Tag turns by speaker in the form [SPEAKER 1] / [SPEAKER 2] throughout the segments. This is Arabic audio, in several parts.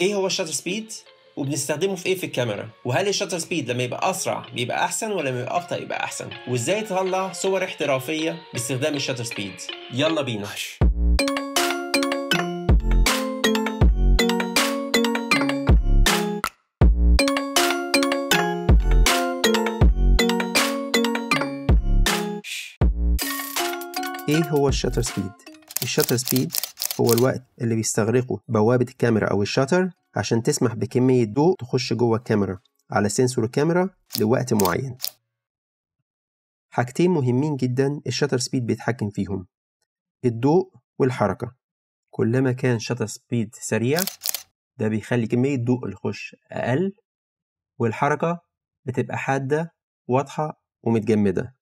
[SPEAKER 1] ايه هو الشاتر سبيد وبنستخدمه في ايه في الكاميرا وهل الشاتر سبيد لما يبقى اسرع بيبقى احسن ولا لما يبقى ابطا يبقى احسن وازاي تطلع صور احترافيه باستخدام الشاتر سبيد يلا بينا ايه هو الشاتر سبيد الشاتر سبيد هو الوقت اللي بيستغرقه بوابة الكاميرا أو الشاتر عشان تسمح بكمية ضوء تخش جوه الكاميرا على سنسور الكاميرا لوقت معين حاجتين مهمين جدا الشاتر سبيد بيتحكم فيهم الضوء والحركة كلما كان شاتر سبيد سريع ده بيخلي كمية ضوء اللي يخش أقل والحركة بتبقى حادة واضحة ومتجمدة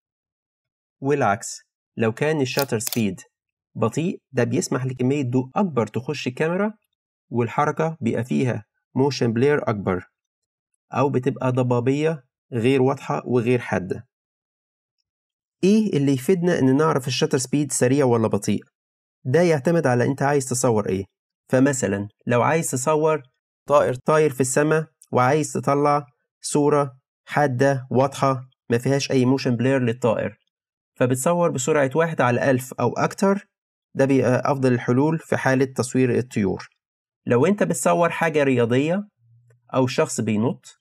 [SPEAKER 1] والعكس لو كان الشاتر سبيد بطيء ده بيسمح لكمية ضوء أكبر تخش الكاميرا والحركة بيبقى فيها موشن بلير أكبر أو بتبقى ضبابية غير واضحة وغير حادة إيه اللي يفيدنا إن نعرف الشاتر سبيد سريع ولا بطيء ده يعتمد على أنت عايز تصور إيه فمثلا لو عايز تصور طائر طاير في السماء وعايز تطلع صورة حادة واضحة ما فيهاش أي موشن بلير للطائر فبتصور بسرعة واحد على ألف أو أكتر ده بيبقى أفضل الحلول في حالة تصوير الطيور لو أنت بتصور حاجة رياضية أو شخص بينط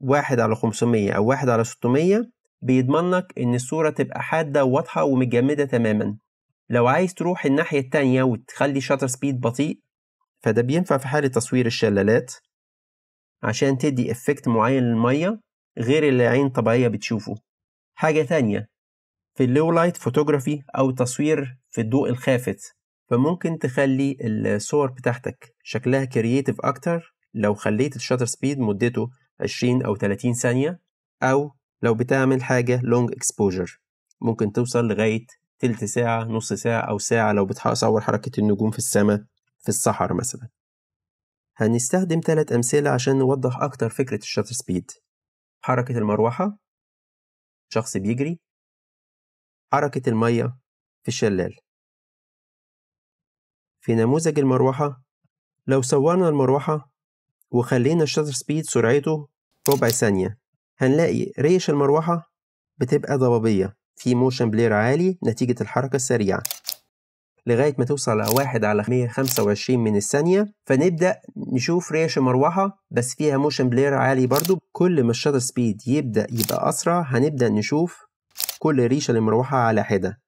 [SPEAKER 1] واحد على خمسمية أو واحد على ستمية بيضمنك إن الصورة تبقى حادة وواضحة ومتجمدة تماما لو عايز تروح الناحية التانية وتخلي شاتر سبيد بطيء فده بينفع في حالة تصوير الشلالات عشان تدي افكت معين للمية غير اللي عين طبيعية بتشوفه حاجة تانية في اللو لايت فوتوجرافي أو تصوير في الضوء الخافت فممكن تخلي الصور بتاعتك شكلها كرييتيف أكتر لو خليت الشاتر سبيد مدته 20 أو 30 ثانية أو لو بتعمل حاجة لونج اكسبوجر ممكن توصل لغاية تلت ساعة نص ساعة أو ساعة لو بتصور حركة النجوم في السماء في الصحراء مثلا هنستخدم ثلاث أمثلة عشان نوضح أكتر فكرة الشاتر سبيد حركة المروحة شخص بيجري حركة المية في الشلال في نموذج المروحة لو صورنا المروحة وخلينا الشاتر سبيد سرعته ربع ثانية هنلاقي ريش المروحة بتبقى ضبابية في موشن بلير عالي نتيجة الحركة السريعة لغاية ما توصل واحد على 125 من الثانية فنبدأ نشوف ريش المروحة بس فيها موشن بلير عالي برضو كل ما الشاتر سبيد يبدأ يبقى أسرع هنبدأ نشوف كل ريشة المروحة على حدة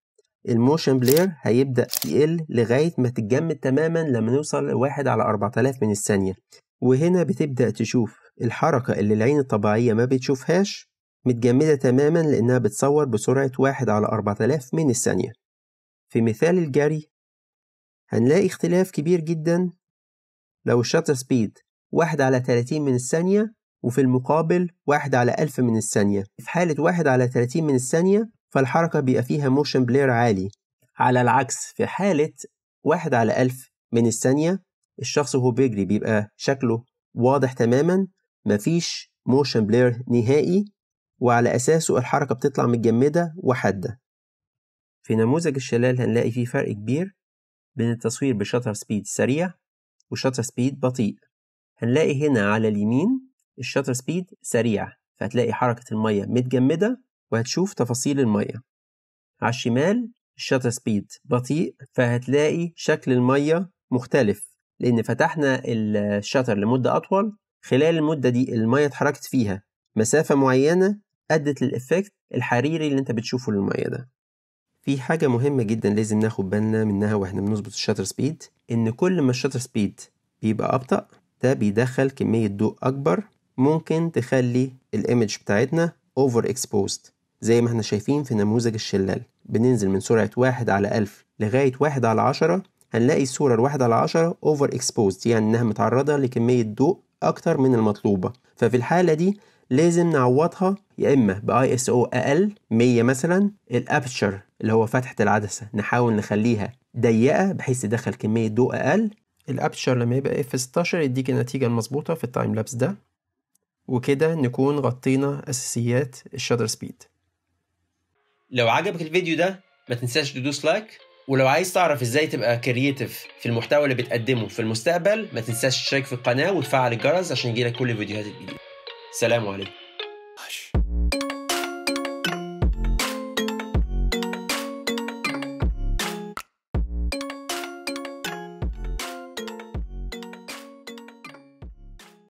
[SPEAKER 1] الموشن بلير هيبدأ يقل لغاية ما تتجمد تماما لما نوصل لواحد على 4000 من الثانية وهنا بتبدأ تشوف الحركة اللي العين الطبيعية ما بتشوفهاش متجمدة تماما لأنها بتصور بسرعة واحد على 4000 من الثانية في مثال الجري هنلاقي اختلاف كبير جدا لو الشاتر سبيد واحد على 30 من الثانية وفي المقابل واحد على 1000 من الثانية في حالة واحد على 30 من الثانية فالحركة بيبقى فيها موشن بلير عالي على العكس في حالة واحد على ألف من الثانية الشخص وهو بيجري بيبقى شكله واضح تماما مفيش موشن بلير نهائي وعلى أساسه الحركة بتطلع متجمدة وحادة في نموذج الشلال هنلاقي فيه فرق كبير بين التصوير بشطر سبيد سريع وشطر سبيد بطيء هنلاقي هنا على اليمين الشطر سبيد سريع فهتلاقي حركة المية متجمدة وهتشوف تفاصيل المية على الشمال الشاتر سبيد بطيء فهتلاقي شكل المية مختلف لأن فتحنا الشاتر لمدة أطول خلال المدة دي المية اتحركت فيها مسافة معينة أدت للإفكت الحريري اللي أنت بتشوفه للمية ده في حاجة مهمة جدا لازم ناخد بالنا منها واحنا بنظبط الشاتر سبيد إن كل ما الشاتر سبيد بيبقى أبطأ ده بيدخل كمية ضوء أكبر ممكن تخلي الإيمج بتاعتنا اوفر اكسبوزد زي ما احنا شايفين في نموذج الشلال بننزل من سرعة واحد على ألف لغاية واحد على عشرة هنلاقي الصورة الواحد على عشرة اوفر اكسبوزد يعني انها متعرضة لكمية ضوء أكتر من المطلوبة ففي الحالة دي لازم نعوضها يا إما بآي اس او أقل 100 مثلا الأبشر اللي هو فتحة العدسة نحاول نخليها ضيقة بحيث تدخل كمية ضوء أقل الأبشر لما يبقى اف 16 يديك النتيجة المظبوطة في التايم لابس ده وكده نكون غطينا أساسيات الشادر سبيد لو عجبك الفيديو ده ما تنساش تدوس لايك ولو عايز تعرف ازاي تبقى كرييتيف في المحتوى اللي بتقدمه في المستقبل ما تنساش تشترك في القناه وتفعل الجرس عشان يجيلك كل الفيديوهات الجديده سلام عليكم